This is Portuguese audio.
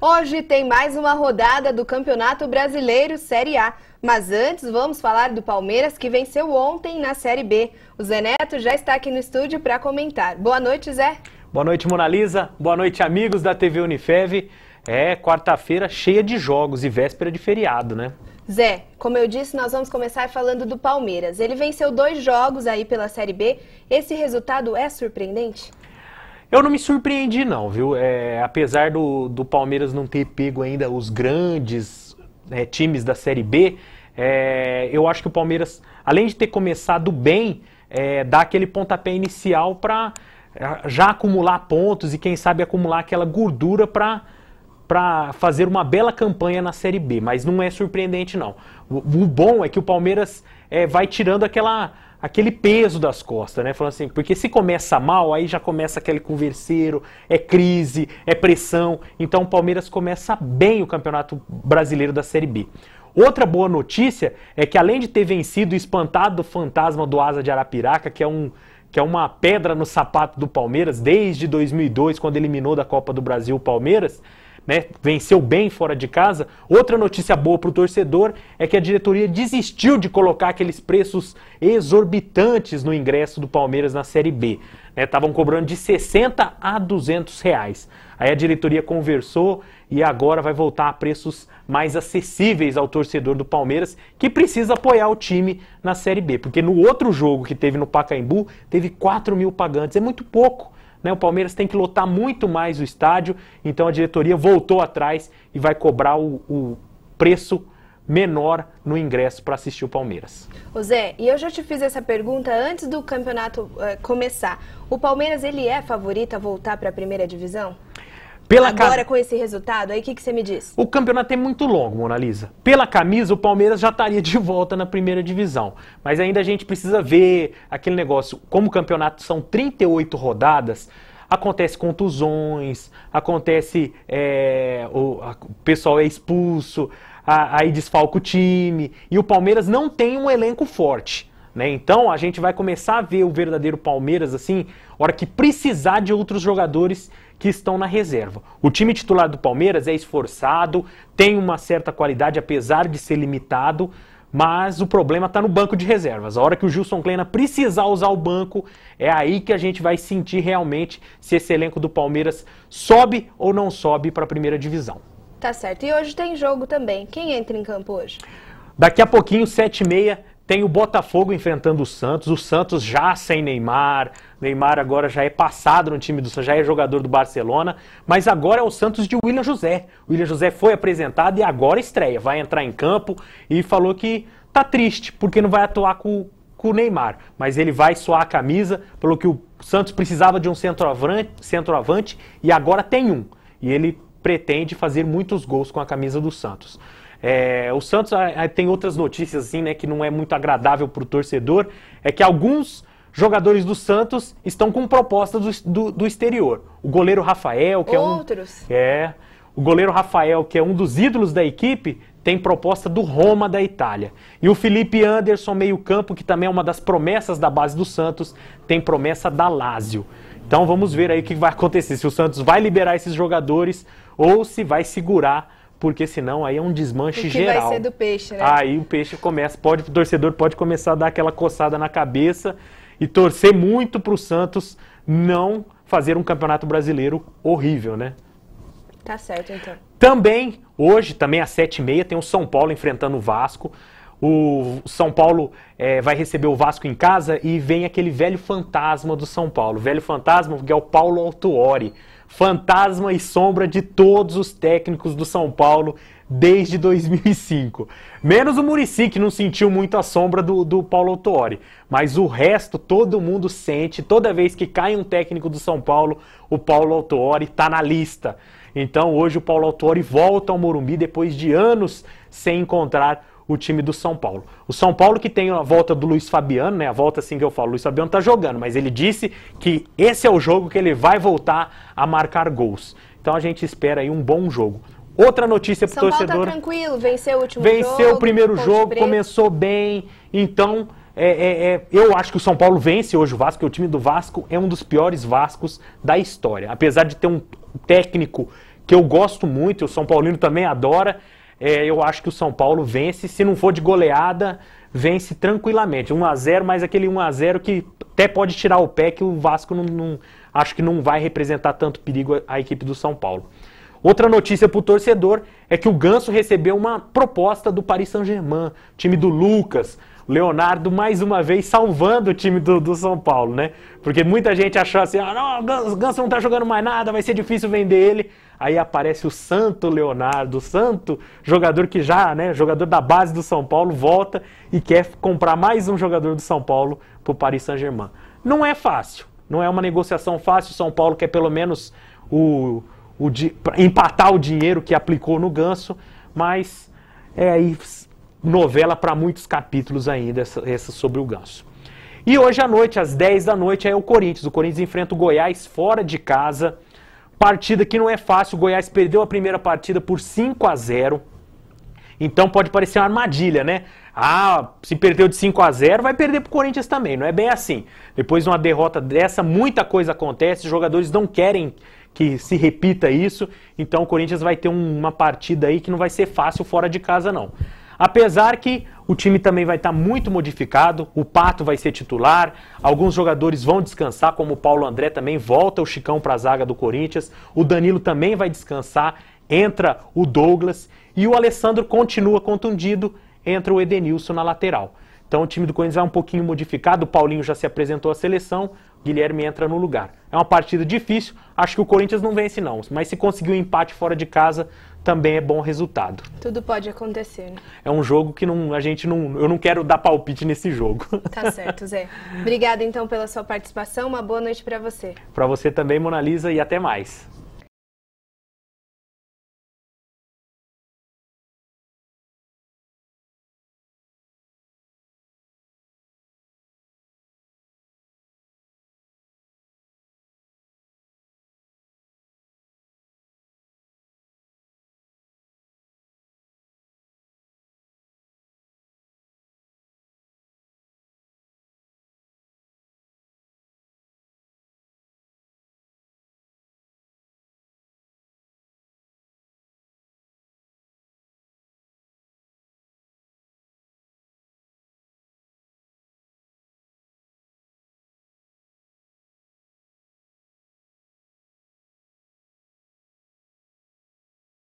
Hoje tem mais uma rodada do Campeonato Brasileiro Série A. Mas antes, vamos falar do Palmeiras que venceu ontem na Série B. O Zé Neto já está aqui no estúdio para comentar. Boa noite, Zé. Boa noite, Monalisa. Boa noite, amigos da TV Unifev. É quarta-feira cheia de jogos e véspera de feriado, né? Zé, como eu disse, nós vamos começar falando do Palmeiras. Ele venceu dois jogos aí pela Série B. Esse resultado é surpreendente? Eu não me surpreendi, não, viu? É, apesar do, do Palmeiras não ter pego ainda os grandes é, times da Série B, é, eu acho que o Palmeiras, além de ter começado bem, é, dá aquele pontapé inicial para é, já acumular pontos e, quem sabe, acumular aquela gordura para para fazer uma bela campanha na Série B, mas não é surpreendente não. O, o bom é que o Palmeiras é, vai tirando aquela aquele peso das costas, né? Falando assim, porque se começa mal, aí já começa aquele converseiro, é crise, é pressão. Então o Palmeiras começa bem o Campeonato Brasileiro da Série B. Outra boa notícia é que além de ter vencido o espantado fantasma do Asa de Arapiraca, que é um que é uma pedra no sapato do Palmeiras desde 2002, quando eliminou da Copa do Brasil o Palmeiras, né, venceu bem fora de casa. Outra notícia boa para o torcedor é que a diretoria desistiu de colocar aqueles preços exorbitantes no ingresso do Palmeiras na Série B. Estavam né, cobrando de 60 a 200 reais. Aí a diretoria conversou e agora vai voltar a preços mais acessíveis ao torcedor do Palmeiras, que precisa apoiar o time na Série B. Porque no outro jogo que teve no Pacaembu, teve 4 mil pagantes. É muito pouco né? O Palmeiras tem que lotar muito mais o estádio, então a diretoria voltou atrás e vai cobrar o, o preço menor no ingresso para assistir o Palmeiras. O Zé, e eu já te fiz essa pergunta antes do campeonato uh, começar. O Palmeiras ele é favorito a voltar para a primeira divisão? Pela Agora, com esse resultado aí, o que, que, você me diz? O campeonato é muito longo, Mona Lisa. Pela camisa, o Palmeiras já estaria de volta na primeira divisão. Mas ainda a gente precisa ver aquele negócio. Como o campeonato são 38 rodadas, acontece contusões, acontece. É, o, a, o, pessoal é expulso, a, aí desfalca o time. E o Palmeiras não tem um elenco forte. Né? Então a gente vai começar a ver o verdadeiro Palmeiras assim, hora que precisar de outros jogadores que estão na reserva. O time titular do Palmeiras é esforçado, tem uma certa qualidade, apesar de ser limitado, mas o problema está no banco de reservas. A hora que o Gilson Kleina precisar usar o banco, é aí que a gente vai sentir realmente se esse elenco do Palmeiras sobe ou não sobe para a primeira divisão. Tá certo. E hoje tem jogo também. Quem entra em campo hoje? Daqui a pouquinho, 7h30, tem o Botafogo enfrentando o Santos, o Santos já sem Neymar, Neymar agora já é passado no time do Santos, já é jogador do Barcelona, mas agora é o Santos de William José. O William José foi apresentado e agora estreia, vai entrar em campo e falou que tá triste porque não vai atuar com, com o Neymar, mas ele vai suar a camisa, pelo que o Santos precisava de um centroavante, centroavante e agora tem um. E ele pretende fazer muitos gols com a camisa do Santos. É, o Santos ah, ah, tem outras notícias assim, né, que não é muito agradável para o torcedor, é que alguns jogadores do Santos estão com proposta do, do, do exterior. O goleiro Rafael, que Outros. é um é, o goleiro Rafael, que é um dos ídolos da equipe, tem proposta do Roma da Itália. E o Felipe Anderson, meio-campo, que também é uma das promessas da base do Santos, tem promessa da Lazio. Então vamos ver aí o que vai acontecer, se o Santos vai liberar esses jogadores ou se vai segurar porque senão aí é um desmanche porque geral. vai ser do peixe, né? Aí o peixe começa, pode, o torcedor pode começar a dar aquela coçada na cabeça e torcer muito para o Santos não fazer um campeonato brasileiro horrível, né? Tá certo, então. Também, hoje, também às 7h30, tem o São Paulo enfrentando o Vasco o São Paulo é, vai receber o Vasco em casa e vem aquele velho fantasma do São Paulo. Velho fantasma que é o Paulo Autuori. Fantasma e sombra de todos os técnicos do São Paulo desde 2005. Menos o Murici, que não sentiu muito a sombra do, do Paulo Autuori. Mas o resto, todo mundo sente. Toda vez que cai um técnico do São Paulo, o Paulo Autuori está na lista. Então hoje o Paulo Autuori volta ao Morumbi depois de anos sem encontrar o time do São Paulo. O São Paulo que tem a volta do Luiz Fabiano, né? A volta assim que eu falo, o Luiz Fabiano tá jogando, mas ele disse que esse é o jogo que ele vai voltar a marcar gols. Então a gente espera aí um bom jogo. Outra notícia para o torcedor. Paulo tá tranquilo, venceu o último venceu jogo. Venceu o primeiro jogo, preto. começou bem. Então, é, é, é, eu acho que o São Paulo vence hoje o Vasco, porque o time do Vasco é um dos piores Vascos da história. Apesar de ter um técnico que eu gosto muito, o São Paulino também adora, é, eu acho que o São Paulo vence, se não for de goleada, vence tranquilamente. 1 a 0 mas aquele 1 a 0 que até pode tirar o pé, que o Vasco não, não acho que não vai representar tanto perigo à equipe do São Paulo. Outra notícia para o torcedor é que o Ganso recebeu uma proposta do Paris Saint-Germain, time do Lucas. Leonardo, mais uma vez, salvando o time do, do São Paulo, né? Porque muita gente achou assim, ah, não, o Ganso, Ganso não está jogando mais nada, vai ser difícil vender ele aí aparece o Santo Leonardo, o santo jogador que já, né, jogador da base do São Paulo, volta e quer comprar mais um jogador do São Paulo para o Paris Saint-Germain. Não é fácil, não é uma negociação fácil. São Paulo quer pelo menos o, o empatar o dinheiro que aplicou no Ganso, mas é aí novela para muitos capítulos ainda essa, essa sobre o Ganso. E hoje à noite, às 10 da noite, é o Corinthians. O Corinthians enfrenta o Goiás fora de casa Partida que não é fácil, o Goiás perdeu a primeira partida por 5 a 0. Então pode parecer uma armadilha, né? Ah, se perdeu de 5 a 0, vai perder pro Corinthians também, não é bem assim. Depois de uma derrota dessa, muita coisa acontece, os jogadores não querem que se repita isso, então o Corinthians vai ter uma partida aí que não vai ser fácil fora de casa não. Apesar que o time também vai estar tá muito modificado, o Pato vai ser titular, alguns jogadores vão descansar, como o Paulo André também volta o Chicão para a zaga do Corinthians, o Danilo também vai descansar, entra o Douglas e o Alessandro continua contundido, entra o Edenilson na lateral. Então o time do Corinthians vai um pouquinho modificado, o Paulinho já se apresentou à seleção, Guilherme entra no lugar. É uma partida difícil, acho que o Corinthians não vence não, mas se conseguir um empate fora de casa, também é bom resultado. Tudo pode acontecer, né? É um jogo que não, a gente não. Eu não quero dar palpite nesse jogo. Tá certo, Zé. Obrigada então pela sua participação. Uma boa noite para você. Para você também, Monalisa, e até mais.